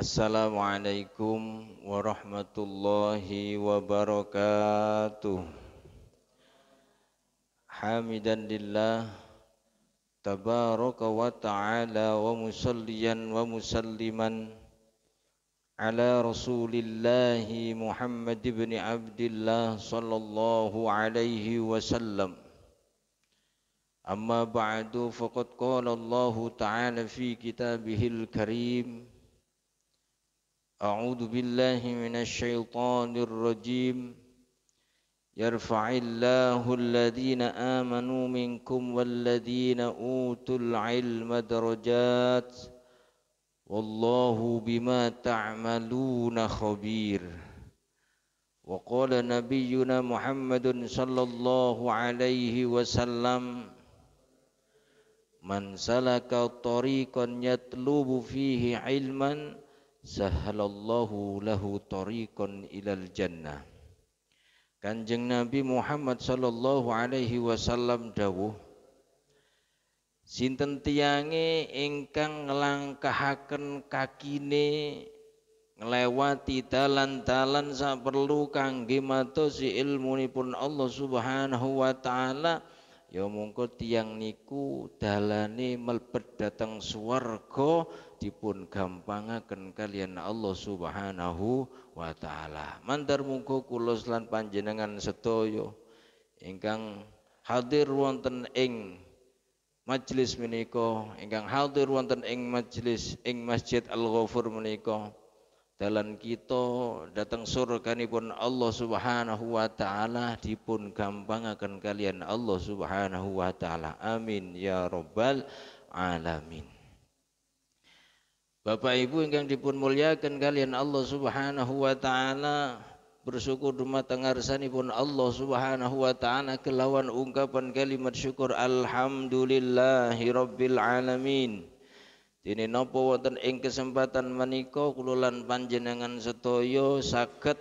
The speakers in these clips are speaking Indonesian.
Assalamualaikum warahmatullahi wabarakatuh Hamidan lillah Tabaraka wa ta'ala wa musalliyan wa musalliman Ala rasulillahi Muhammad ibn Abdullah sallallahu alaihi wasallam Amma ba'du faqad qala Allah ta'ala fi kitabihil karim أعوذ بالله من الشيطان الرجيم يرفع الله الذين آمنوا منكم والذين أوتوا العلم درجات والله بما تعملون خبير وقال نبينا محمد صلى الله عليه وسلم من سلك طريقا يطلب فيه علما sahalallahu lahu tariqan ilal jannah Kanjeng Nabi Muhammad sallallahu alaihi wasallam dawuh Sinten tiange ingkang nglangkahaken kakine nglewati dalan-dalan saperlu kangge matosi ilmunipun Allah Subhanahu wa taala ya mongko tiang niku dalane melpet dateng swarga dipun gampangaken kalian Allah Subhanahu wa taala. Mandar muga kula lan panjenengan sedaya ingkang hadir wonten ing majelis menika, ingkang hadir wonten ing majelis ing Masjid Al-Ghafur menika. Dalan kita datang pun Allah Subhanahu wa taala dipun akan kalian Allah Subhanahu wa taala. Amin ya rabbal alamin. Bapak Ibu yang dipun muliakan kalian Allah Subhanahu wa taala bersyukur dumateng pun Allah Subhanahu wa taala kelawan ungkapan kalimat syukur alhamdulillahirabbil alamin. Dene napa wonten ing kesempatan menika kula lan panjenengan sedaya saged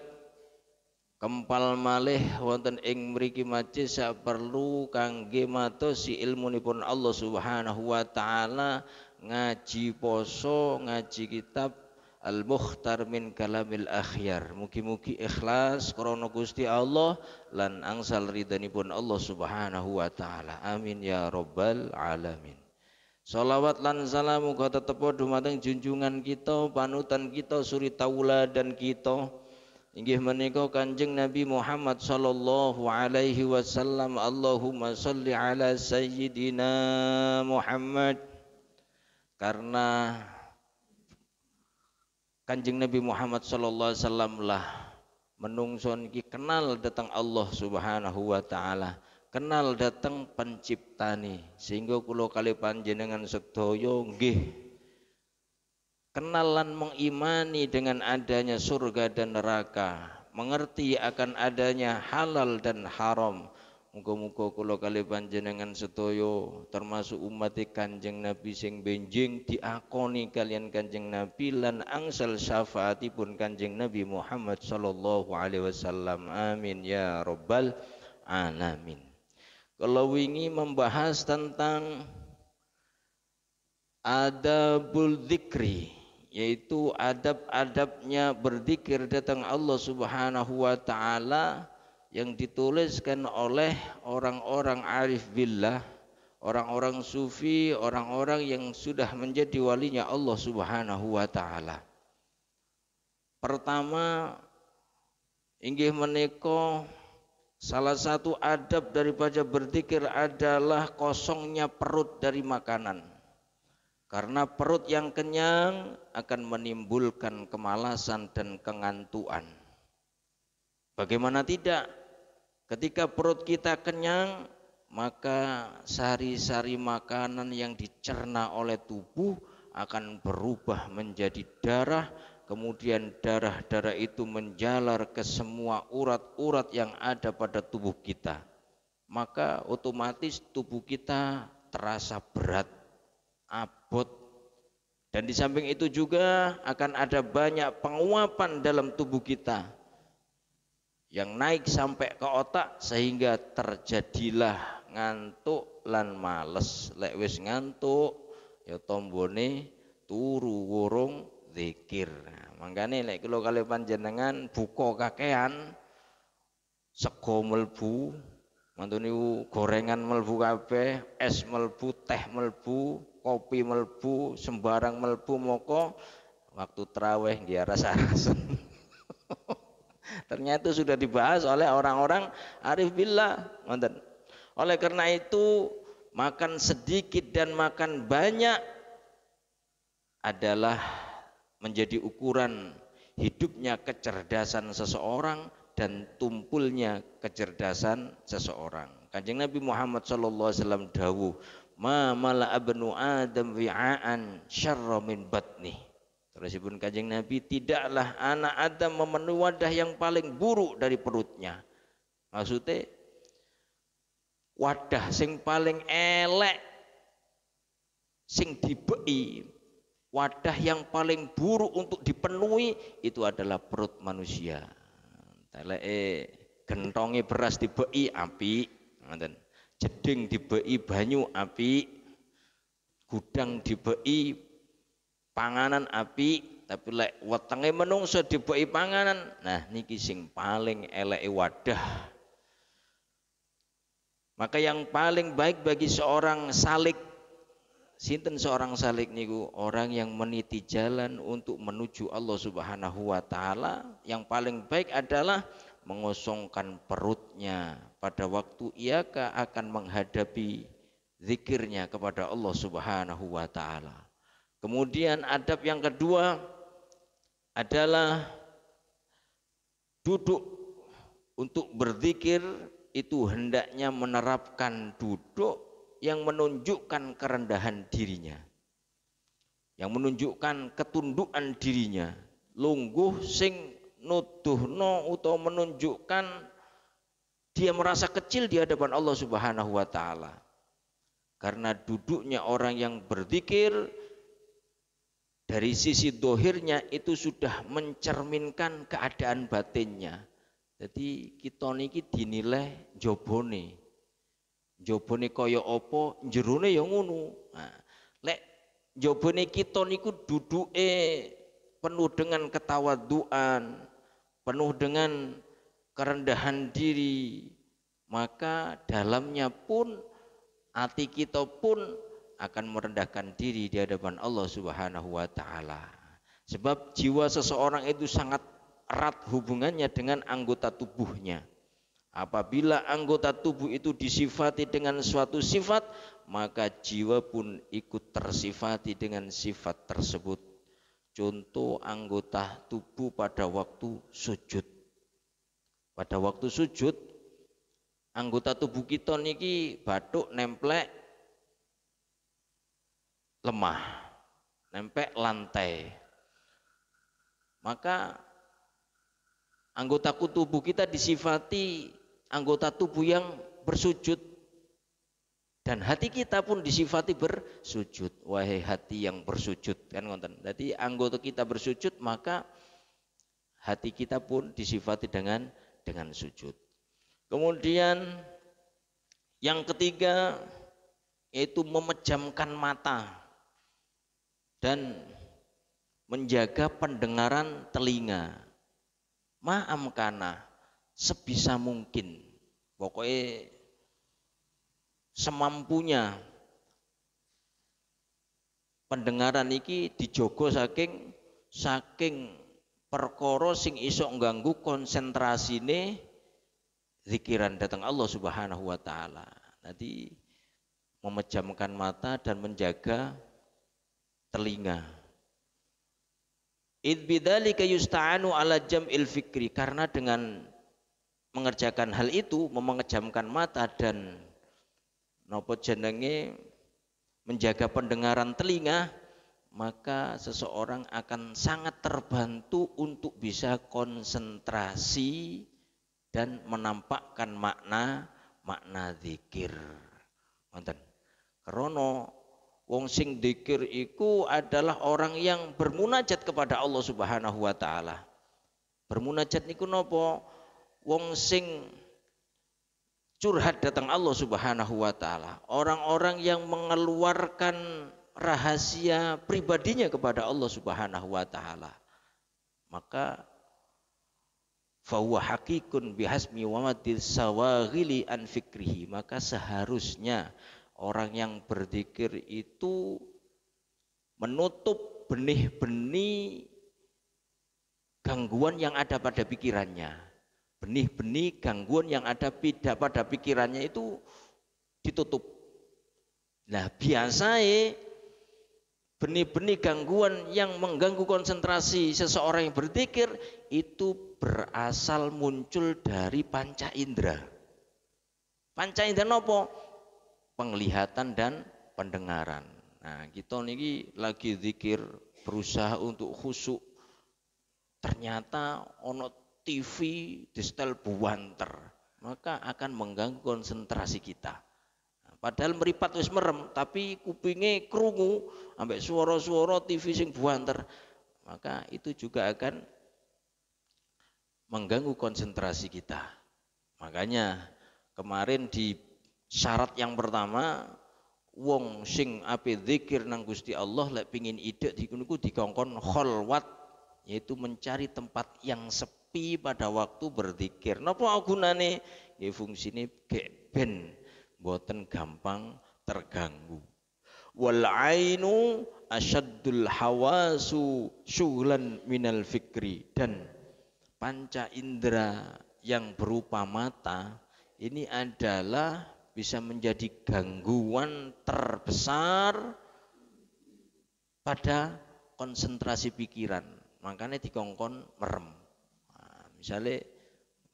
kempal malih wonten ing mriki sak perlu kangge matosi ilmunipun Allah Subhanahu wa taala ngaji poso ngaji kitab al mukhtar min kalamil akhyar mugi-mugi ikhlas krana Gusti Allah lan angsal ridhanipun Allah Subhanahu wa taala amin ya rabbal alamin Salawat lan salam muga tetep dumateng junjungan kita, panutan kita, suri taula dan kita, Inggih menika Kanjeng Nabi Muhammad sallallahu alaihi wasallam Allahumma salli ala sayyidina Muhammad karena Kanjeng Nabi Muhammad sallallahu alaihi wasallam lah menungson ki kenal datang Allah Subhanahu wa taala kenal datang penciptani sehingga kula kali panjenengan sedaya nggih kenalan mengimani dengan adanya surga dan neraka mengerti akan adanya halal dan haram Muka-muka kula kali panjenengan setoyo, termasuk umat e Kanjeng Nabi sing benjing diakoni kalian Kanjeng Nabi lan angsal syafaatipun Kanjeng Nabi Muhammad sallallahu alaihi wasallam. Amin ya robbal alamin. Kalau wingi membahas tentang adabul zikri, yaitu adab-adabnya berzikir datang Allah Subhanahu wa taala yang dituliskan oleh orang-orang arif billah, orang-orang sufi, orang-orang yang sudah menjadi walinya Allah Subhanahu wa taala. Pertama, inggih menika salah satu adab daripada berzikir adalah kosongnya perut dari makanan. Karena perut yang kenyang akan menimbulkan kemalasan dan kengantuan. Bagaimana tidak? Ketika perut kita kenyang, maka sari-sari makanan yang dicerna oleh tubuh akan berubah menjadi darah, kemudian darah-darah itu menjalar ke semua urat-urat yang ada pada tubuh kita. Maka otomatis tubuh kita terasa berat, takut dan di samping itu juga akan ada banyak penguapan dalam tubuh kita yang naik sampai ke otak sehingga terjadilah ngantuk lan males lek ngantuk ya tombone turu wurung zikir nah, makanya lek kula kali panjenengan buko kakean sego melbu mantuni gorengan melbu kabeh es melbu teh melbu kopi melbu, sembarang melbu moko, waktu traweh dia ya, rasa-rasa. Ternyata sudah dibahas oleh orang-orang arif billah, Mantan. Oleh karena itu, makan sedikit dan makan banyak adalah menjadi ukuran hidupnya kecerdasan seseorang dan tumpulnya kecerdasan seseorang. Kanjeng Nabi Muhammad SAW dawuh, ma mala abnu adam wi'aan syarra min batnih Terusipun kajeng Nabi tidaklah anak Adam memenuhi wadah yang paling buruk dari perutnya maksudnya wadah sing paling elek sing dibei wadah yang paling buruk untuk dipenuhi itu adalah perut manusia teleke gentongi beras dibei api ngoten jeding dibei banyu api gudang dibei panganan api tapi lek wetenge menungso dibei panganan nah niki sing paling eleke wadah maka yang paling baik bagi seorang salik Sinten seorang salik niku orang yang meniti jalan untuk menuju Allah Subhanahu wa taala yang paling baik adalah mengosongkan perutnya, pada waktu ia akan menghadapi zikirnya kepada Allah Subhanahu wa taala. Kemudian adab yang kedua adalah duduk untuk berzikir itu hendaknya menerapkan duduk yang menunjukkan kerendahan dirinya. Yang menunjukkan ketundukan dirinya. Lungguh sing nuduhno atau menunjukkan dia merasa kecil di hadapan Allah Subhanahu wa taala. Karena duduknya orang yang berzikir dari sisi dohirnya itu sudah mencerminkan keadaan batinnya. Jadi kita niki dinilai jobone. Jobone kaya apa, jerone ya ngono. Nah, lek jobone kita niku duduke penuh dengan ketawaduan, penuh dengan kerendahan diri, maka dalamnya pun hati kita pun akan merendahkan diri di hadapan Allah Subhanahu wa taala. Sebab jiwa seseorang itu sangat erat hubungannya dengan anggota tubuhnya. Apabila anggota tubuh itu disifati dengan suatu sifat, maka jiwa pun ikut tersifati dengan sifat tersebut. Contoh anggota tubuh pada waktu sujud pada waktu sujud anggota tubuh kita niki batuk nemplek lemah nempel lantai maka anggota tubuh kita disifati anggota tubuh yang bersujud dan hati kita pun disifati bersujud wahai hati yang bersujud kan ngonten jadi anggota kita bersujud maka hati kita pun disifati dengan dengan sujud. Kemudian yang ketiga yaitu memejamkan mata dan menjaga pendengaran telinga. ma'amkana sebisa mungkin. Pokoknya semampunya pendengaran ini dijogo saking saking perkoro sing iso ngganggu konsentrasine zikiran datang Allah Subhanahu wa taala. Nanti memejamkan mata dan menjaga telinga. Id bidzalika yusta'anu ala jam'il fikri karena dengan mengerjakan hal itu memejamkan mata dan nopo jenenge menjaga pendengaran telinga maka seseorang akan sangat terbantu untuk bisa konsentrasi dan menampakkan makna makna zikir. Wonten. Krono wong sing zikir iku adalah orang yang bermunajat kepada Allah Subhanahu wa taala. Bermunajat niku nopo? Wong sing curhat datang Allah Subhanahu wa taala. Orang-orang yang mengeluarkan rahasia pribadinya kepada Allah Subhanahu wa taala. Maka fahuwa hakikun bihasmi wamatil sawaghili an fikrihi. Maka seharusnya orang yang berzikir itu menutup benih-benih gangguan yang ada pada pikirannya. Benih-benih gangguan yang ada pada pikirannya itu ditutup. Nah, biasanya benih-benih gangguan yang mengganggu konsentrasi seseorang yang berpikir itu berasal muncul dari panca indera. Panca indera nopo? Penglihatan dan pendengaran. Nah, kita niki lagi zikir berusaha untuk khusyuk. Ternyata ono TV distel buwanter buanter, maka akan mengganggu konsentrasi kita. Padahal meripat wis merem, tapi kupingnya kerungu ambek suara-suara TV sing buanter. Maka itu juga akan mengganggu konsentrasi kita. Makanya kemarin di syarat yang pertama wong sing api zikir nang Gusti Allah lek pingin di kongkon dikongkon kholwat yaitu mencari tempat yang sepi pada waktu berzikir. Napa gunane? Ya fungsine gek ben boten gampang terganggu. Wal ainu asyaddul hawasu syulan minal fikri dan panca indera yang berupa mata ini adalah bisa menjadi gangguan terbesar pada konsentrasi pikiran. Makanya dikongkon merem. Nah, misalnya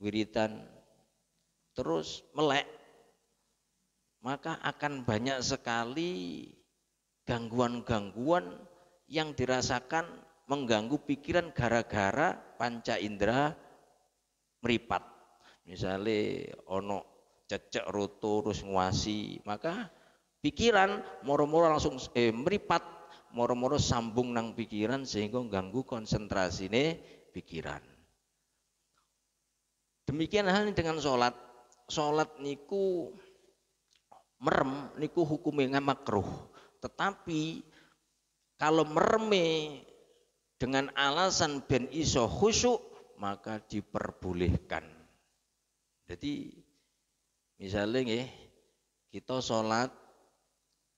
wiritan terus melek maka akan banyak sekali gangguan-gangguan yang dirasakan mengganggu pikiran gara-gara panca indera meripat. Misalnya ono cecek roto terus nguasi, maka pikiran moro-moro langsung eh, meripat, moro-moro sambung nang pikiran sehingga mengganggu konsentrasi ini pikiran. Demikian halnya dengan sholat. Sholat niku merem niku hukumnya makruh. Tetapi kalau mereme dengan alasan ben iso khusyuk maka diperbolehkan. Jadi misalnya nih, kita sholat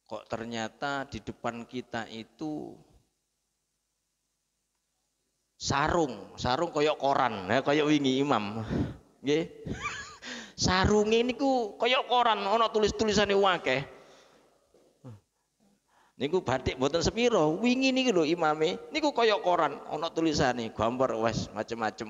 kok ternyata di depan kita itu sarung, sarung koyok koran, eh, koyok wingi imam. Nggih. ini ku koyok koran ono tulis-tulisane tulisan ini Niku batik mboten sepiro wingi niku lho imame, niku koyok koran ono tulisan ini gambar wes macem-macem.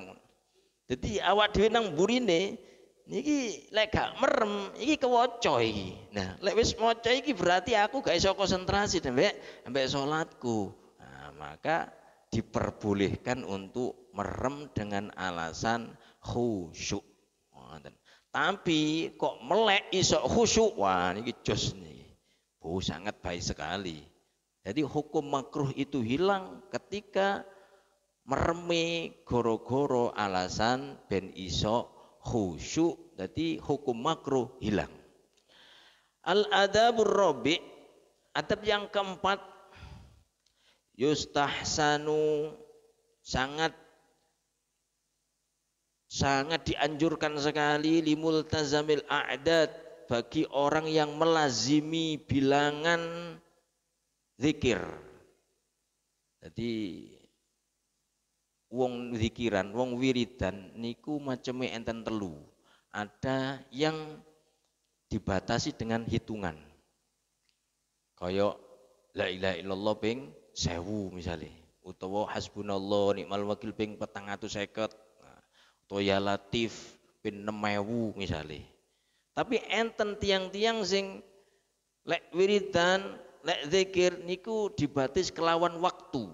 jadi awak dhewe nang burine niki lek gak merem iki kewocoy iki. Nah, lek wis moco iki berarti aku gak iso konsentrasi ambek ambek salatku. Nah, maka diperbolehkan untuk merem dengan alasan khusyuk. Tapi kok melek iso khusyuk wah ini jos nih. Oh sangat baik sekali. Jadi hukum makruh itu hilang ketika mereme goro-goro alasan ben iso khusyuk. Jadi hukum makruh hilang. Al adabur robi adab yang keempat yustahsanu sangat sangat dianjurkan sekali limul tazamil a'dad bagi orang yang melazimi bilangan zikir. Jadi wong zikiran, wong wiridan niku macam enten telu. Ada yang dibatasi dengan hitungan. Kaya la ilaha illallah ping sewu misalnya. Utawa hasbunallah nikmal wakil ping petang atau seket Toya Latif pin nemewu misalnya. Tapi enten tiang-tiang sing lek wiridan, lek zikir niku dibatis kelawan waktu.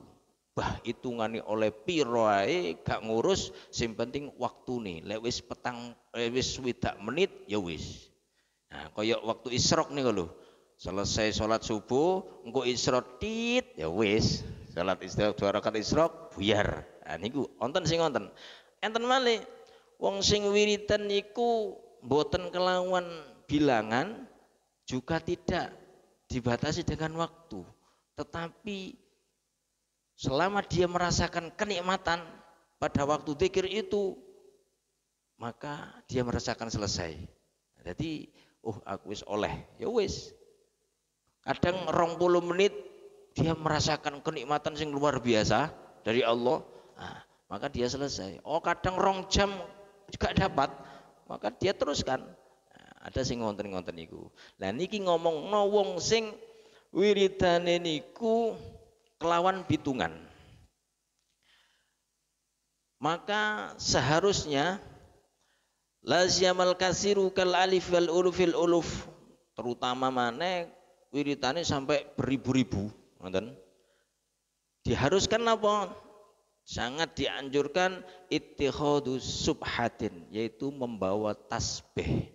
Bah hitungane oleh piroai, gak ngurus, sing penting nih. Lek wis petang lewis eh, wis widak menit ya wis. Nah, koyok waktu isrok nih lho. Selesai sholat subuh, engko isrok tit, ya wis. Sholat isrok dua rakaat isrok, buyar. Nah niku onten sing onten enten malih wong sing wiritan iku boten kelawan bilangan juga tidak dibatasi dengan waktu tetapi selama dia merasakan kenikmatan pada waktu zikir itu maka dia merasakan selesai jadi oh aku wis oleh ya wis kadang rong puluh menit dia merasakan kenikmatan yang luar biasa dari Allah nah, maka dia selesai. Oh kadang rong jam juga dapat, maka dia teruskan. Nah, ada sing ngonten-ngonten iku. Lah niki ngomong no wong sing wiridane niku kelawan bitungan. Maka seharusnya laziamal kasiru kal alif wal ulufil uluf terutama mana wiridane sampai beribu-ribu, ngoten. Diharuskan apa? sangat dianjurkan ittikhadu subhatin yaitu membawa tasbih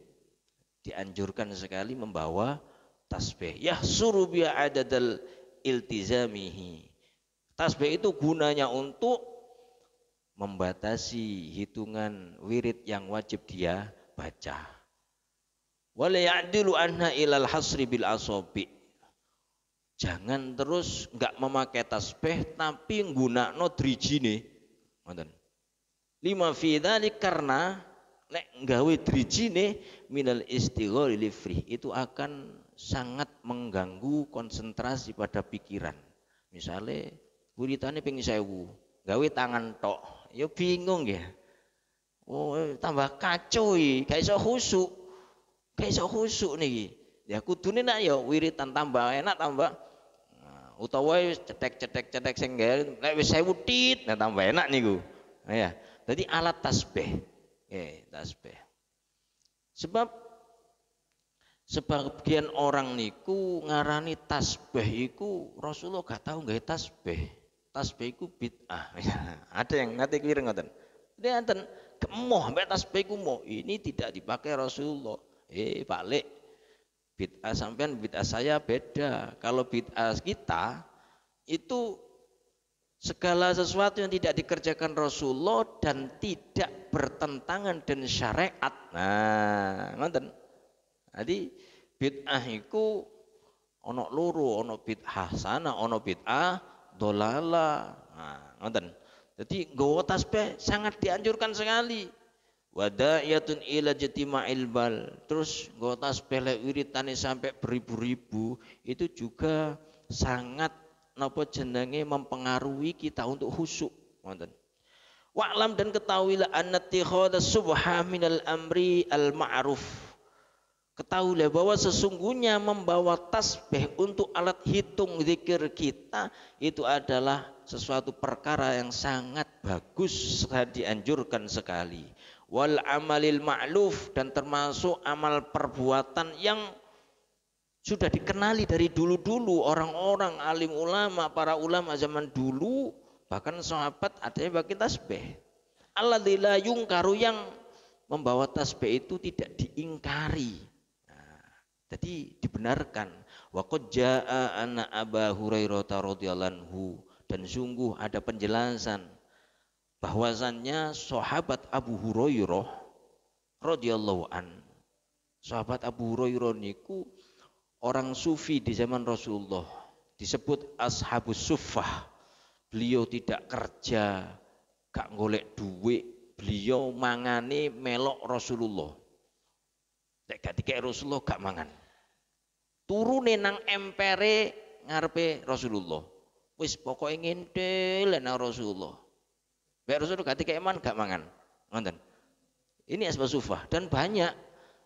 dianjurkan sekali membawa tasbih yahsuru bi adadal iltizamihi tasbih itu gunanya untuk membatasi hitungan wirid yang wajib dia baca wala ya'dilu anha ilal hasri bil asabi Jangan terus nggak memakai tasbih tapi nggunakno drijine. Ngoten. Lima fi ini karena nek gawe drijine minal istighori lifri itu akan sangat mengganggu konsentrasi pada pikiran. Misalnya wiridane ping sewu, gawe tangan tok, ya bingung ya. Oh, eh, tambah kacau ya gak iso khusuk. Gak iso khusuk nih Ya nih nak ya wiritan tambah enak tambah utawa cetek-cetek-cetek sing lek wis 1000 tit nah tambah enak niku. Nah, ya. Jadi alat tasbih. Ya, tasbih. Sebab sebagian orang niku ngarani tasbih iku Rasulullah gak tahu nggak tasbih. Tasbih iku bid'ah. Ada yang ngerti kira ngoten. Dia ngoten kemoh mbek tasbih ku Ini tidak dipakai Rasulullah. Eh, balik bid'ah sampean bid'ah saya beda kalau bid'ah kita itu segala sesuatu yang tidak dikerjakan Rasulullah dan tidak bertentangan dengan syariat nah ngoten jadi bid'ah itu ono luru ono bid'ah sana ono bid'ah dolala nah ngoten jadi gowo tasbih sangat dianjurkan sekali Wadaiyatun ila jatima'il bal terus gota sepele wiritane sampai beribu-ribu itu juga sangat napa jenenge mempengaruhi kita untuk husuk wonten wa'lam dan ketahuilah anna tikhadha subha minal amri al ma'ruf Ketahuilah bahwa sesungguhnya membawa tasbih untuk alat hitung zikir kita itu adalah sesuatu perkara yang sangat bagus dianjurkan sekali wal amalil ma'luf dan termasuk amal perbuatan yang sudah dikenali dari dulu-dulu orang-orang alim ulama para ulama zaman dulu bahkan sahabat ada yang bagi tasbih alladzila yungkaru yang membawa tasbih itu tidak diingkari nah, jadi dibenarkan wa jaa ana Hurairah radhiyallahu dan sungguh ada penjelasan bahwasannya sahabat Abu Hurairah radhiyallahu an sahabat Abu Hurairah niku orang sufi di zaman Rasulullah disebut ashabus sufah beliau tidak kerja gak golek duit beliau mangane melok Rasulullah nek gak Rasulullah gak mangan turune nang empere ngarepe Rasulullah wis pokoke ngintil nang Rasulullah Biar Rasul kayak mana gak mangan. Nonton. Ini asbab sufa dan banyak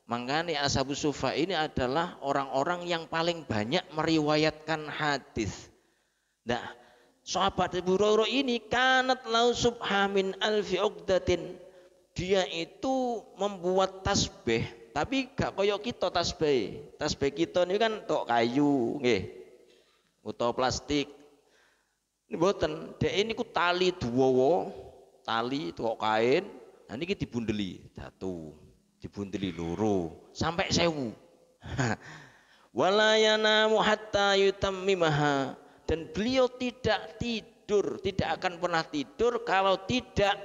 mangani asbab sufa ini adalah orang-orang yang paling banyak meriwayatkan hadis. Nah, sahabat Abu Hurairah ini kanat lau subhamin alfi Dia itu membuat tasbih, tapi gak koyok kita tasbih. Tasbih kita ini kan tok kayu, nggih. Utawa plastik. Ini boten, dia ini ku tali duwowo, tali kok kain nah ini dibundeli satu dibundeli loro sampai sewu walayana muhatta yutammimaha dan beliau tidak tidur tidak akan pernah tidur kalau tidak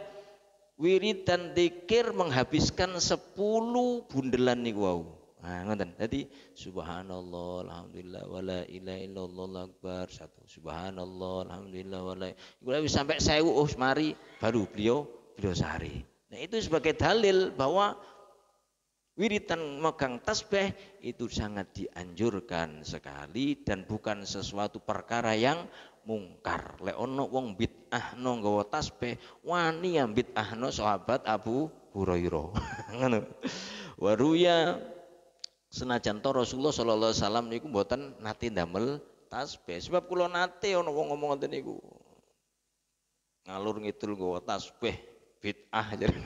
wirid dan dikir menghabiskan sepuluh bundelan niku wow. Nah, ngoten. Dadi subhanallah, alhamdulillah wala ilaha illallah allah, akbar. Satu. Subhanallah, alhamdulillah wala Iku wis sampai 1000 oh mari baru beliau beliau sehari. Nah, itu sebagai dalil bahwa wiritan megang tasbih itu sangat dianjurkan sekali dan bukan sesuatu perkara yang mungkar. Lek ono wong bid'ah no nggawa tasbih, wani yang bid'ah no sahabat Abu Hurairah. Ngono. Waruya senajan to Rasulullah sallallahu alaihi wasallam niku mboten nate ndamel tasbih. Sebab kula nate ana wong ngomong ngoten niku. Ngalur ngidul nggawa tasbih bid'ah jar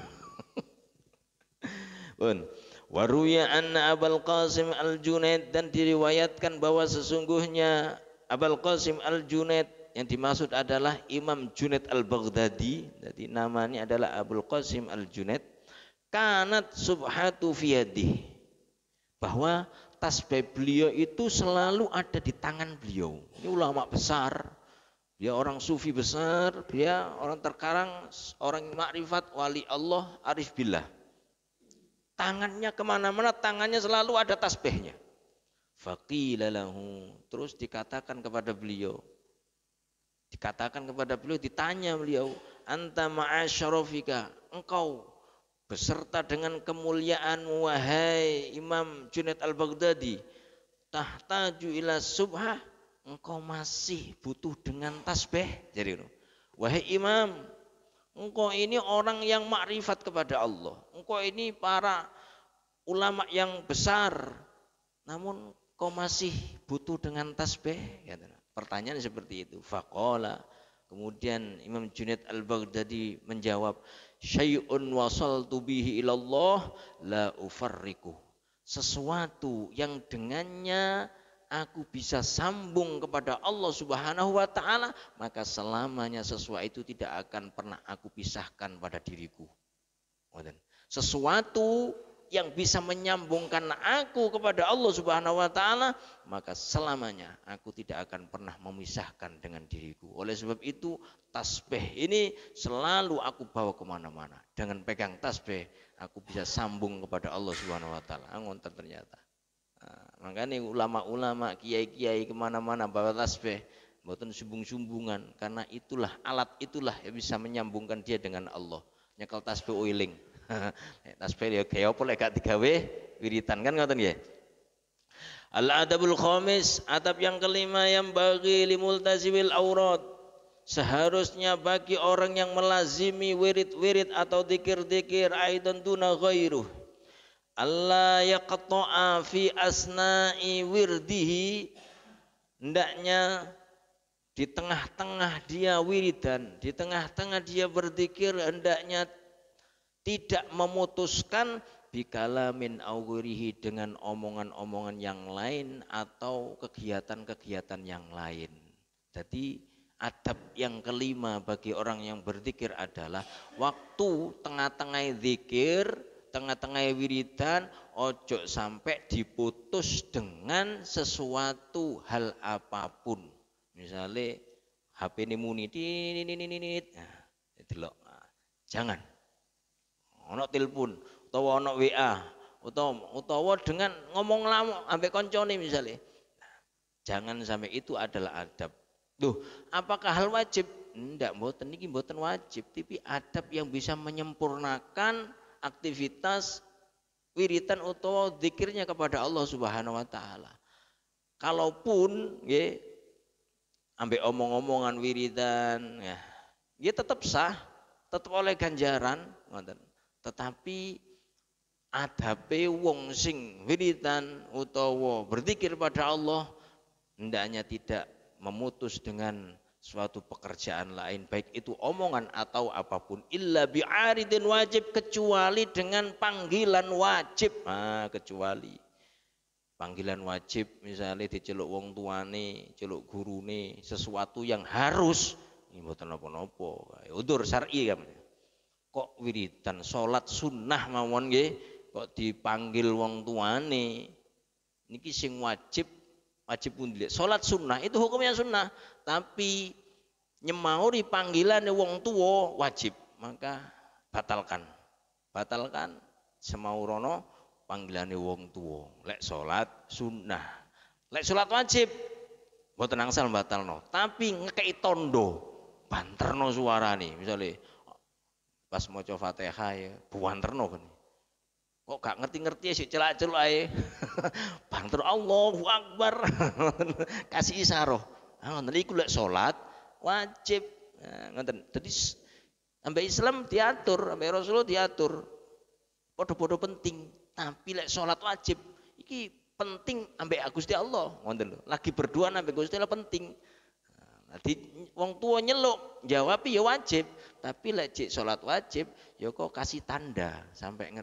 Pun. Waruya anna Abul Qasim Al-Junaid dan diriwayatkan bahwa sesungguhnya Abul Qasim Al-Junaid yang dimaksud adalah Imam Junaid Al-Baghdadi. Jadi namanya adalah Abul Qasim Al-Junaid. Kanat subhatu fiyadih bahwa tasbih beliau itu selalu ada di tangan beliau. Ini ulama besar, dia orang sufi besar, dia orang terkarang, orang makrifat, wali Allah, arif billah. Tangannya kemana-mana, tangannya selalu ada tasbihnya. Faqilalahu. Terus dikatakan kepada beliau. Dikatakan kepada beliau, ditanya beliau. Anta ma'asyarofika. Engkau beserta dengan kemuliaan wahai Imam Junaid Al-Baghdadi tahtaju ila subha engkau masih butuh dengan tasbih jadi wahai Imam engkau ini orang yang makrifat kepada Allah engkau ini para ulama yang besar namun kau masih butuh dengan tasbih pertanyaan seperti itu faqala kemudian Imam Junaid Al-Baghdadi menjawab syai'un wasaltu bihi ilallah la ufarriku. Sesuatu yang dengannya aku bisa sambung kepada Allah Subhanahu wa taala, maka selamanya sesuatu itu tidak akan pernah aku pisahkan pada diriku. Sesuatu yang bisa menyambungkan aku kepada Allah Subhanahu wa taala, maka selamanya aku tidak akan pernah memisahkan dengan diriku. Oleh sebab itu, tasbih ini selalu aku bawa kemana-mana. Dengan pegang tasbih, aku bisa sambung kepada Allah Subhanahu wa taala. Ah, ngonten ternyata. Nah, makanya ulama-ulama, kiai-kiai kemana-mana bawa tasbih, buatan sumbung-sumbungan karena itulah alat itulah yang bisa menyambungkan dia dengan Allah. Nyekel tasbih oiling tasbih ya kaya apa lek gak digawe wiritan kan ngoten nggih Al adabul khamis adab yang kelima yang bagi limultazibil aurat seharusnya bagi orang yang melazimi wirid-wirid atau dikir-dikir aidan duna ghairuh Allah yaqta'a fi asna'i wirdihi hendaknya di tengah-tengah dia wiridan, di tengah-tengah dia berzikir hendaknya tidak memutuskan bikalamin augurihi dengan omongan-omongan yang lain atau kegiatan-kegiatan yang lain. Jadi adab yang kelima bagi orang yang berzikir adalah waktu tengah-tengah zikir, tengah-tengah wiridan ojo sampai diputus dengan sesuatu hal apapun. Misalnya HP ini muni ini ini ini ini. Nah, jangan ono telepon utawa ono WA utawa utawa dengan ngomong lama ambek koncone misalnya jangan sampai itu adalah adab Duh, apakah hal wajib ndak mboten niki buatan wajib tapi adab yang bisa menyempurnakan aktivitas wiritan atau zikirnya kepada Allah Subhanahu wa taala. Kalaupun nggih ambek omong-omongan wiridan ya, ya tetap sah, tetap oleh ganjaran ngoten. Tetapi adape wong sing wiritan utawa berzikir pada Allah hendaknya tidak memutus dengan suatu pekerjaan lain baik itu omongan atau apapun illa bi'aridin wajib kecuali dengan panggilan wajib nah, kecuali panggilan wajib misalnya di diceluk wong tuane celuk gurune sesuatu yang harus ini mboten napa-napa udur syar'i kan kok wiridan salat sunnah mawon nggih kok dipanggil wong tuane niki sing wajib wajib pundilik salat sunnah itu hukumnya sunnah tapi nyemauri panggilan wong tua wajib maka batalkan batalkan semaurono panggilan wong tua lek salat sunnah lek salat wajib tenang sal batal no tapi ngekei tondo banterno nih, misalnya pas mau coba Fatihah ya terno kan. Kok gak ngerti-ngerti sih celak celak ae. Banter Allahu Akbar. Kasih isaroh Ah ngoten kulak sholat wajib wajib. Nah, Jadi sampai Islam diatur, sampai Rasulullah diatur. bodoh-bodoh penting, tapi lek sholat wajib iki penting ambek agusti Allah ngonten lo Lagi berdua ambek Gusti Allah penting. nanti ah, wong tua nyeluk, jawab ya wajib. Tapi lecik sholat wajib ya kok kasih tanda sampai ngerti